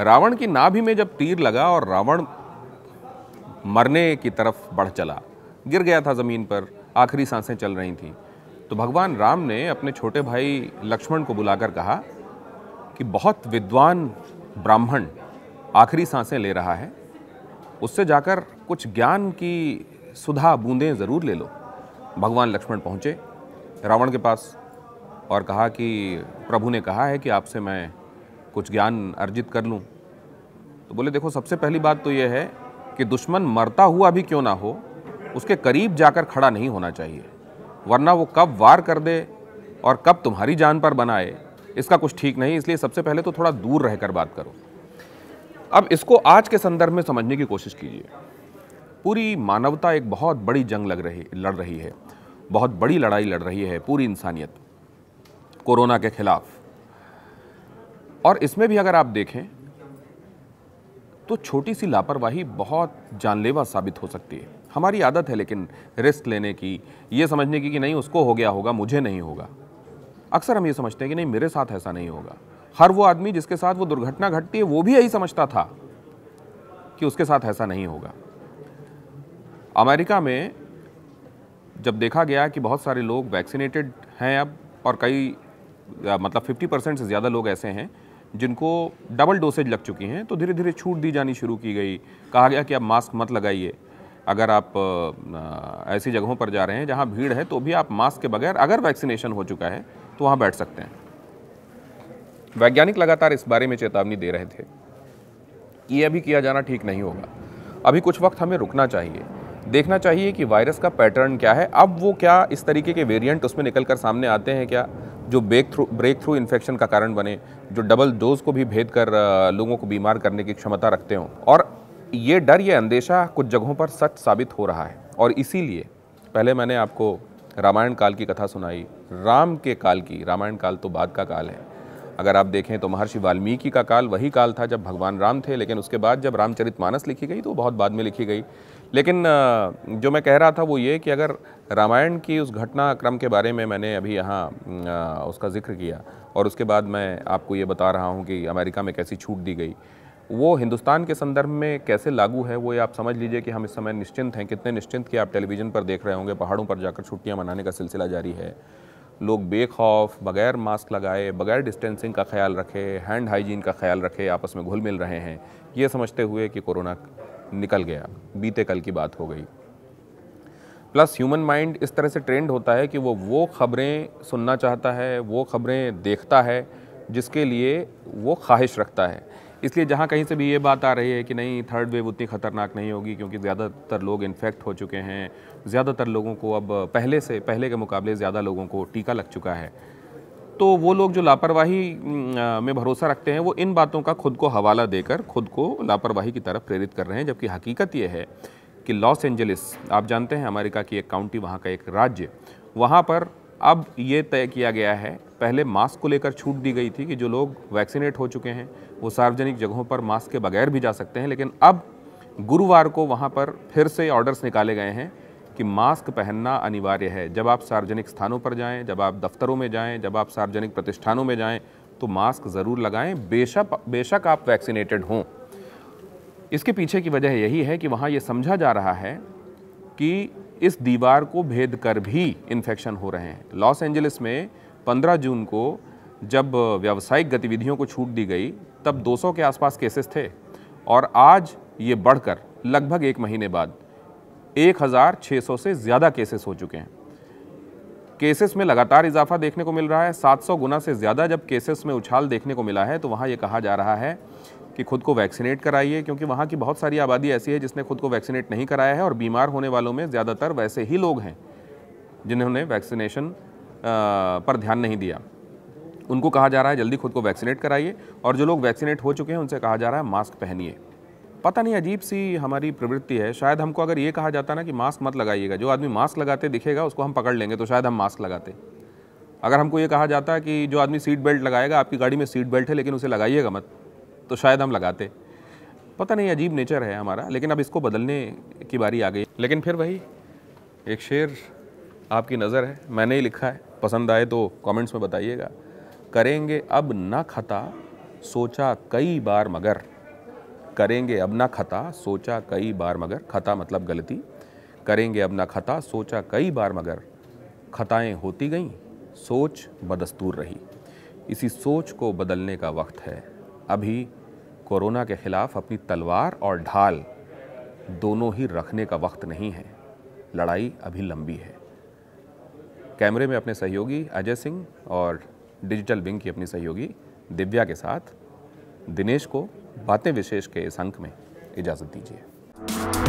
रावण की नाभि में जब तीर लगा और रावण मरने की तरफ बढ़ चला गिर गया था ज़मीन पर आखिरी सांसें चल रही थीं तो भगवान राम ने अपने छोटे भाई लक्ष्मण को बुलाकर कहा कि बहुत विद्वान ब्राह्मण आखिरी सांसें ले रहा है उससे जाकर कुछ ज्ञान की सुधा बूंदें ज़रूर ले लो भगवान लक्ष्मण पहुँचे रावण के पास और कहा कि प्रभु ने कहा है कि आपसे मैं कुछ ज्ञान अर्जित कर लूँ तो बोले देखो सबसे पहली बात तो यह है कि दुश्मन मरता हुआ भी क्यों ना हो उसके करीब जाकर खड़ा नहीं होना चाहिए वरना वो कब वार कर दे और कब तुम्हारी जान पर बनाए इसका कुछ ठीक नहीं इसलिए सबसे पहले तो थोड़ा दूर रहकर बात करो अब इसको आज के संदर्भ में समझने की कोशिश कीजिए पूरी मानवता एक बहुत बड़ी जंग लग रही लड़ रही है बहुत बड़ी लड़ाई लड़ रही है पूरी इंसानियत कोरोना के खिलाफ़ और इसमें भी अगर आप देखें तो छोटी सी लापरवाही बहुत जानलेवा साबित हो सकती है हमारी आदत है लेकिन रिस्क लेने की ये समझने की कि नहीं उसको हो गया होगा मुझे नहीं होगा अक्सर हम ये समझते हैं कि नहीं मेरे साथ ऐसा नहीं होगा हर वो आदमी जिसके साथ वो दुर्घटना घटती है वो भी यही समझता था कि उसके साथ ऐसा नहीं होगा अमेरिका में जब देखा गया कि बहुत सारे लोग वैक्सीनेटेड हैं अब और कई मतलब 50 परसेंट से ज़्यादा लोग ऐसे हैं जिनको डबल डोसेज लग चुकी हैं तो धीरे धीरे छूट दी जानी शुरू की गई कहा गया कि आप मास्क मत लगाइए अगर आप ऐसी जगहों पर जा रहे हैं जहाँ भीड़ है तो भी आप मास्क के बगैर अगर वैक्सीनेशन हो चुका है तो वहाँ बैठ सकते हैं वैज्ञानिक लगातार इस बारे में चेतावनी दे रहे थे कि यह अभी किया जाना ठीक नहीं होगा अभी कुछ वक्त हमें रुकना चाहिए देखना चाहिए कि वायरस का पैटर्न क्या है अब वो क्या इस तरीके के वेरिएंट उसमें निकल कर सामने आते हैं क्या जो breakthrough breakthrough infection का कारण बने जो डबल डोज को भी भेद कर लोगों को बीमार करने की क्षमता रखते हों और ये डर ये अंदेशा कुछ जगहों पर सच साबित हो रहा है और इसीलिए पहले मैंने आपको रामायण काल की कथा सुनाई राम के काल की रामायण काल तो बाद का काल है अगर आप देखें तो महर्षि वाल्मीकि का काल वही काल था जब भगवान राम थे लेकिन उसके बाद जब रामचरित मानस लिखी गई तो बहुत बाद में लिखी गई लेकिन जो मैं कह रहा था वो ये कि अगर रामायण की उस घटनाक्रम के बारे में मैंने अभी यहाँ उसका जिक्र किया और उसके बाद मैं आपको ये बता रहा हूँ कि अमेरिका में कैसी छूट दी गई वो हिंदुस्तान के संदर्भ में कैसे लागू है वो ये आप समझ लीजिए कि हम इस समय निश्चिंत हैं कितने निश्चिंत कि आप टेलीविज़न पर देख रहे होंगे पहाड़ों पर जाकर छुट्टियाँ मनाने का सिलसिला जारी है लोग बेखौफ बगैर मास्क लगाए बगैर डिस्टेंसिंग का ख्याल रखे हैंड हाइजीन का ख्याल रखे आपस में घुल मिल रहे हैं ये समझते हुए कि कोरोना निकल गया बीते कल की बात हो गई प्लस ह्यूमन माइंड इस तरह से ट्रेंड होता है कि वो वो खबरें सुनना चाहता है वो खबरें देखता है जिसके लिए वो ख्वाहिश रखता है इसलिए जहाँ कहीं से भी ये बात आ रही है कि नहीं थर्ड वेव उतनी ख़तरनाक नहीं होगी क्योंकि ज़्यादातर लोग इन्फेक्ट हो चुके हैं ज़्यादातर लोगों को अब पहले से पहले के मुकाबले ज़्यादा लोगों को टीका लग चुका है तो वो लोग जो लापरवाही में भरोसा रखते हैं वो इन बातों का खुद को हवाला देकर खुद को लापरवाही की तरफ प्रेरित कर रहे हैं जबकि हकीकत ये है जबकि लॉस एंजलिस आप जानते हैं अमेरिका की एक काउंटी वहाँ का एक राज्य वहाँ पर अब ये तय किया गया है पहले मास्क को लेकर छूट दी गई थी कि जो लोग वैक्सीनेट हो चुके हैं वो सार्वजनिक जगहों पर मास्क के बगैर भी जा सकते हैं लेकिन अब गुरुवार को वहाँ पर फिर से ऑर्डर्स निकाले गए हैं कि मास्क पहनना अनिवार्य है जब आप सार्वजनिक स्थानों पर जाएं जब आप दफ्तरों में जाएं जब आप सार्वजनिक प्रतिष्ठानों में जाएं तो मास्क ज़रूर लगाएं बेशक बेशक आप वैक्सीनेटेड हों इसके पीछे की वजह यही है कि वहाँ ये समझा जा रहा है कि इस दीवार को भेद कर भी इन्फेक्शन हो रहे हैं लॉस एंजलिस में 15 जून को जब व्यावसायिक गतिविधियों को छूट दी गई तब 200 के आसपास केसेस थे और आज ये बढ़कर लगभग एक महीने बाद 1600 से ज़्यादा केसेस हो चुके हैं केसेस में लगातार इजाफा देखने को मिल रहा है 700 गुना से ज़्यादा जब केसेस में उछाल देखने को मिला है तो वहाँ ये कहा जा रहा है कि खुद को वैक्सीनेट कराइए क्योंकि वहाँ की बहुत सारी आबादी ऐसी है जिसने खुद को वैक्सीनेट नहीं कराया है और बीमार होने वालों में ज़्यादातर वैसे ही लोग हैं जिन्होंने वैक्सीनेशन पर ध्यान नहीं दिया उनको कहा जा रहा है जल्दी खुद को वैक्सीनेट कराइए और जो लोग वैक्सीनेट हो चुके हैं उनसे कहा जा रहा है मास्क पहनिए पता नहीं अजीब सी हमारी प्रवृत्ति है शायद हमको अगर ये कहा जाता ना कि मास्क मत लगाइएगा जो आदमी मास्क लगाते दिखेगा उसको हम पकड़ लेंगे तो शायद हम मास्क लगाते अगर हमको ये कहा जाता कि जो आदमी सीट बेल्ट लगाएगा आपकी गाड़ी में सीट बेल्ट है लेकिन उसे लगाइएगा मत तो शायद हम लगाते पता नहीं अजीब नेचर है हमारा लेकिन अब इसको बदलने की बारी आ गई लेकिन फिर वही एक शेर आपकी नज़र है मैंने ही लिखा है पसंद आए तो कमेंट्स में बताइएगा करेंगे अब ना खता सोचा कई बार मगर करेंगे अब ना खता सोचा कई बार मगर खता मतलब गलती करेंगे अब ना खता सोचा कई बार मगर खताएं होती गईं सोच बदस्तूर रही इसी सोच को बदलने का वक्त है अभी कोरोना के खिलाफ अपनी तलवार और ढाल दोनों ही रखने का वक्त नहीं है लड़ाई अभी लंबी है कैमरे में अपने सहयोगी अजय सिंह और डिजिटल विंग की अपनी सहयोगी दिव्या के साथ दिनेश को बातें विशेष के इस अंक में इजाज़त दीजिए